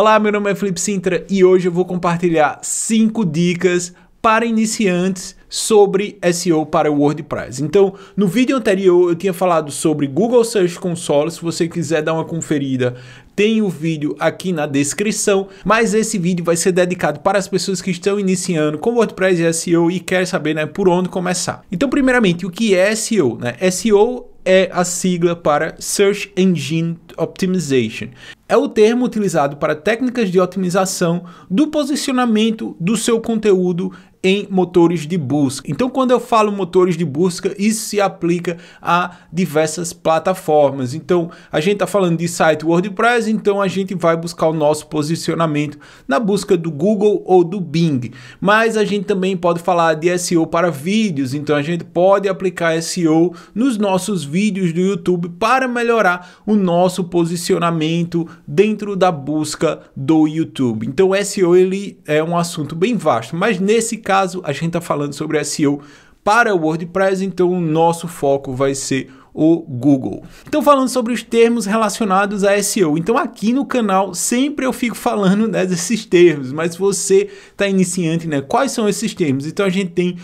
Olá, meu nome é Felipe Sintra e hoje eu vou compartilhar 5 dicas para iniciantes sobre SEO para o WordPress. Então, no vídeo anterior eu tinha falado sobre Google Search Console, se você quiser dar uma conferida, tem o vídeo aqui na descrição, mas esse vídeo vai ser dedicado para as pessoas que estão iniciando com WordPress e SEO e quer saber, né, por onde começar. Então, primeiramente, o que é SEO, né? SEO é a sigla para Search Engine Optimization. É o termo utilizado para técnicas de otimização do posicionamento do seu conteúdo em motores de busca. Então, quando eu falo motores de busca, isso se aplica a diversas plataformas. Então, a gente está falando de site WordPress, então a gente vai buscar o nosso posicionamento na busca do Google ou do Bing. Mas a gente também pode falar de SEO para vídeos, então a gente pode aplicar SEO nos nossos vídeos do YouTube para melhorar o nosso posicionamento dentro da busca do YouTube. Então, SEO ele é um assunto bem vasto, mas nesse caso, a gente está falando sobre SEO para o WordPress, então o nosso foco vai ser o Google. Então falando sobre os termos relacionados a SEO. Então aqui no canal sempre eu fico falando né, desses termos, mas você está iniciante, né? Quais são esses termos? Então a gente tem.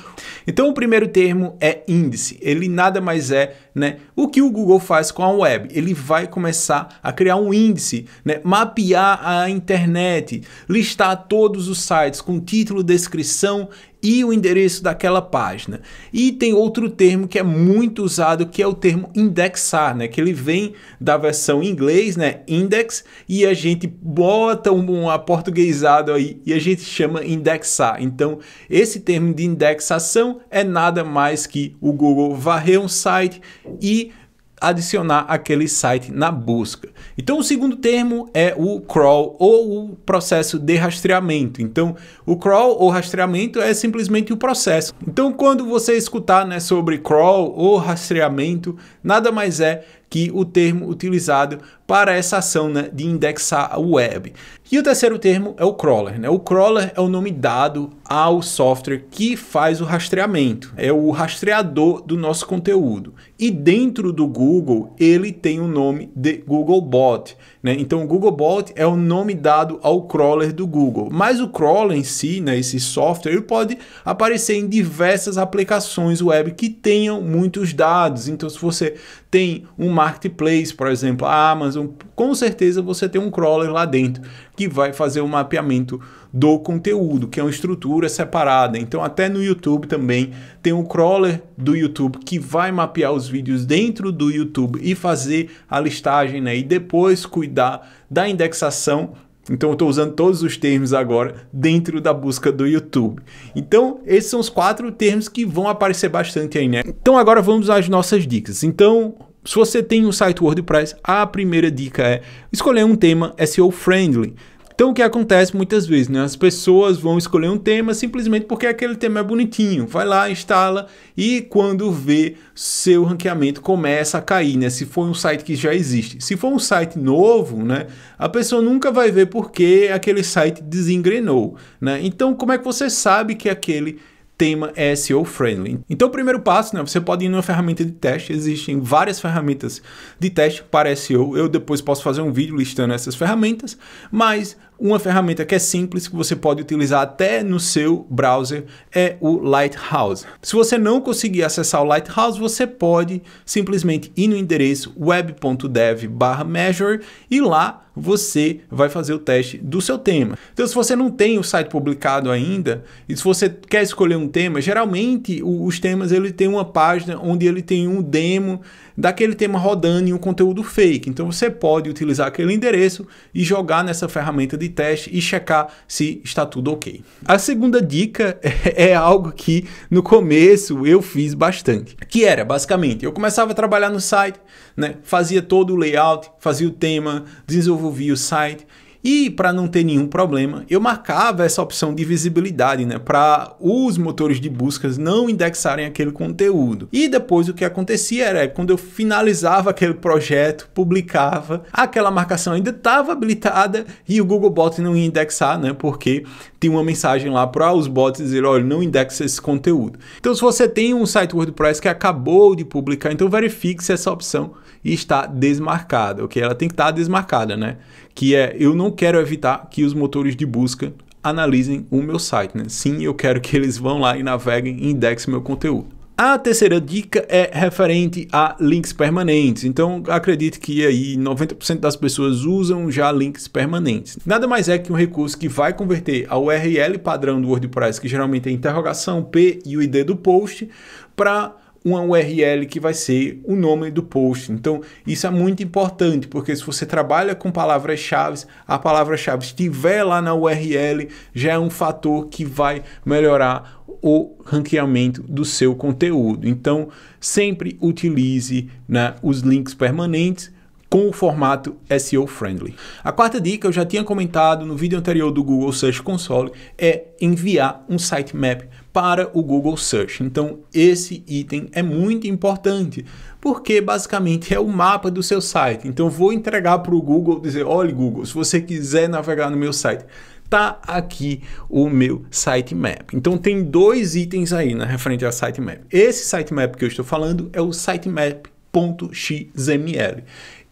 Então o primeiro termo é índice. Ele nada mais é né? O que o Google faz com a web? Ele vai começar a criar um índice, né? mapear a internet, listar todos os sites com título, descrição e o endereço daquela página. E tem outro termo que é muito usado, que é o termo indexar, né? Que ele vem da versão em inglês, né? Index, e a gente bota um, um aportuguesado aí e a gente chama indexar. Então, esse termo de indexação é nada mais que o Google varrer um site e adicionar aquele site na busca. Então, o segundo termo é o crawl ou o processo de rastreamento. Então, o crawl ou rastreamento é simplesmente o processo. Então, quando você escutar né, sobre crawl ou rastreamento, nada mais é que o termo utilizado para essa ação né, de indexar a web. E o terceiro termo é o crawler. Né? O crawler é o nome dado ao software que faz o rastreamento, é o rastreador do nosso conteúdo. E dentro do Google, ele tem o nome de Googlebot. Né? Então, o Googlebot é o nome dado ao crawler do Google. Mas o crawler em si, né, esse software, ele pode aparecer em diversas aplicações web que tenham muitos dados. Então, se você tem um marketplace, por exemplo, a Amazon com certeza você tem um crawler lá dentro que vai fazer o mapeamento do conteúdo, que é uma estrutura separada. Então, até no YouTube também tem um crawler do YouTube que vai mapear os vídeos dentro do YouTube e fazer a listagem, né? E depois cuidar da indexação então eu estou usando todos os termos agora dentro da busca do YouTube. Então esses são os quatro termos que vão aparecer bastante aí, né? Então agora vamos às nossas dicas. Então se você tem um site WordPress, a primeira dica é escolher um tema SEO friendly. Então o que acontece muitas vezes, né? As pessoas vão escolher um tema simplesmente porque aquele tema é bonitinho. Vai lá, instala e quando vê seu ranqueamento começa a cair, né? Se for um site que já existe. Se for um site novo, né? A pessoa nunca vai ver porque aquele site desengrenou, né? Então como é que você sabe que aquele tema é SEO friendly. Então, o primeiro passo, né, você pode ir numa ferramenta de teste, existem várias ferramentas de teste para SEO. Eu depois posso fazer um vídeo listando essas ferramentas, mas uma ferramenta que é simples, que você pode utilizar até no seu browser, é o Lighthouse. Se você não conseguir acessar o Lighthouse, você pode simplesmente ir no endereço web.dev/measure e lá você vai fazer o teste do seu tema. Então, se você não tem o site publicado ainda, e se você quer escolher um tema, geralmente os temas ele tem uma página onde ele tem um demo daquele tema rodando em um conteúdo fake. Então você pode utilizar aquele endereço e jogar nessa ferramenta de teste e checar se está tudo ok. A segunda dica é algo que no começo eu fiz bastante, que era basicamente eu começava a trabalhar no site, né, fazia todo o layout, fazia o tema, desenvolvia o site e para não ter nenhum problema, eu marcava essa opção de visibilidade, né, para os motores de buscas não indexarem aquele conteúdo. E depois o que acontecia era quando eu finalizava aquele projeto, publicava, aquela marcação ainda estava habilitada e o Google Bot não ia indexar, né, porque tem uma mensagem lá para os bots dizer, olha, não indexa esse conteúdo. Então se você tem um site WordPress que acabou de publicar, então verifique se essa opção está desmarcada, ok? Ela tem que estar tá desmarcada, né? que é eu não quero evitar que os motores de busca analisem o meu site, né? Sim, eu quero que eles vão lá e naveguem e indexem meu conteúdo. A terceira dica é referente a links permanentes. Então, acredito que aí 90% das pessoas usam já links permanentes. Nada mais é que um recurso que vai converter a URL padrão do WordPress, que geralmente é interrogação P e o ID do post, para uma URL que vai ser o nome do post. Então, isso é muito importante, porque se você trabalha com palavras-chave, a palavra-chave estiver lá na URL, já é um fator que vai melhorar o ranqueamento do seu conteúdo. Então, sempre utilize né, os links permanentes com o formato SEO friendly. A quarta dica eu já tinha comentado no vídeo anterior do Google Search Console é enviar um sitemap para o Google Search. Então, esse item é muito importante, porque basicamente é o mapa do seu site. Então, vou entregar para o Google dizer: olha, Google, se você quiser navegar no meu site, tá aqui o meu sitemap. Então tem dois itens aí na né, referente ao sitemap. Esse sitemap que eu estou falando é o sitemap.xml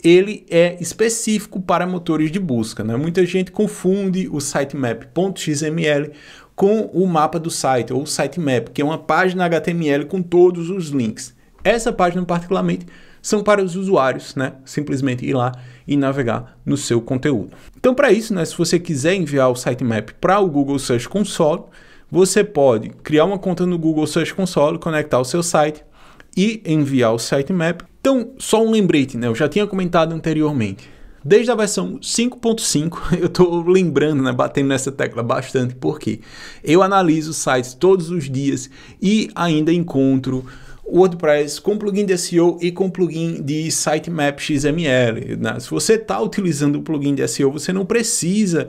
ele é específico para motores de busca. Né? Muita gente confunde o sitemap.xml com o mapa do site, ou o sitemap, que é uma página HTML com todos os links. Essa página, particularmente, são para os usuários, né? Simplesmente ir lá e navegar no seu conteúdo. Então, para isso, né, se você quiser enviar o sitemap para o Google Search Console, você pode criar uma conta no Google Search Console, conectar o seu site e enviar o sitemap então, só um lembrete, né? Eu já tinha comentado anteriormente. Desde a versão 5.5, eu estou lembrando, né, batendo nessa tecla bastante, porque eu analiso sites todos os dias e ainda encontro WordPress com plugin de SEO e com plugin de sitemap XML. Né? Se você está utilizando o plugin de SEO, você não precisa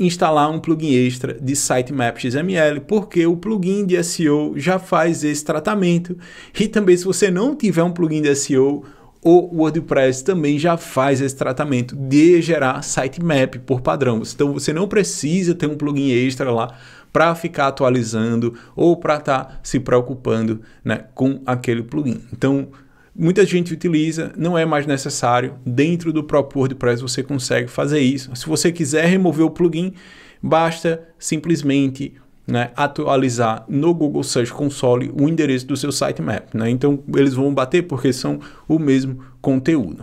instalar um plugin extra de sitemap XML, porque o plugin de SEO já faz esse tratamento. E também se você não tiver um plugin de SEO, o WordPress também já faz esse tratamento de gerar sitemap por padrão. Então você não precisa ter um plugin extra lá para ficar atualizando ou para estar tá se preocupando né, com aquele plugin. Então muita gente utiliza, não é mais necessário. Dentro do próprio WordPress você consegue fazer isso. Se você quiser remover o plugin, basta simplesmente né, atualizar no Google Search Console o endereço do seu sitemap. Né? Então eles vão bater porque são o mesmo conteúdo.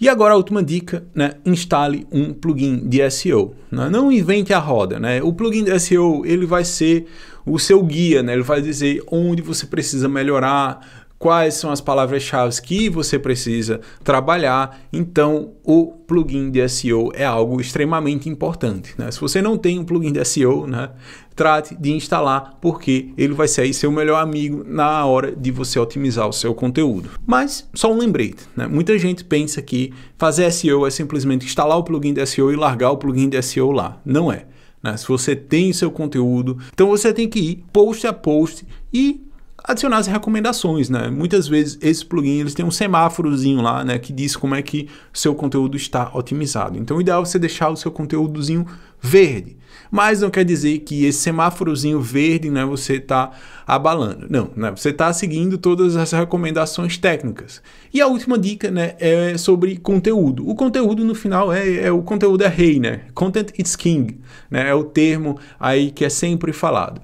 E agora a última dica, né? instale um plugin de SEO. Né? Não invente a roda, né? O plugin de SEO ele vai ser o seu guia, né? Ele vai dizer onde você precisa melhorar, quais são as palavras-chave que você precisa trabalhar. Então, o plugin de SEO é algo extremamente importante. Né? Se você não tem um plugin de SEO, né, trate de instalar, porque ele vai ser seu melhor amigo na hora de você otimizar o seu conteúdo. Mas só um lembrete: né? muita gente pensa que fazer SEO é simplesmente instalar o plugin de SEO e largar o plugin de SEO lá. Não é. Né? Se você tem seu conteúdo, então você tem que ir post a post e adicionar as recomendações, né? Muitas vezes esses plugins eles têm um semáforozinho lá, né, que diz como é que seu conteúdo está otimizado. Então, o ideal é você deixar o seu conteúdozinho verde. Mas não quer dizer que esse semáforozinho verde, né, você está abalando. Não, né? Você está seguindo todas as recomendações técnicas. E a última dica, né, é sobre conteúdo. O conteúdo no final é, é o conteúdo é rei, né? Content is king, né? É o termo aí que é sempre falado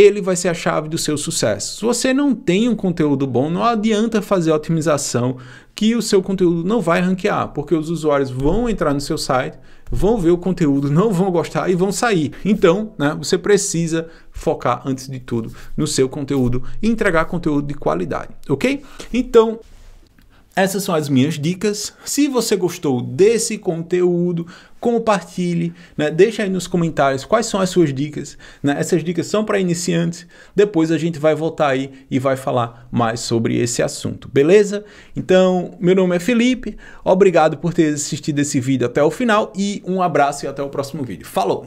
ele vai ser a chave do seu sucesso. Se você não tem um conteúdo bom, não adianta fazer otimização que o seu conteúdo não vai ranquear, porque os usuários vão entrar no seu site, vão ver o conteúdo, não vão gostar e vão sair. Então, né, você precisa focar antes de tudo no seu conteúdo e entregar conteúdo de qualidade, ok? Então, essas são as minhas dicas. Se você gostou desse conteúdo, compartilhe, né? deixa aí nos comentários quais são as suas dicas. Né? Essas dicas são para iniciantes. Depois a gente vai voltar aí e vai falar mais sobre esse assunto, beleza? Então, meu nome é Felipe, obrigado por ter assistido esse vídeo até o final e um abraço e até o próximo vídeo. Falou!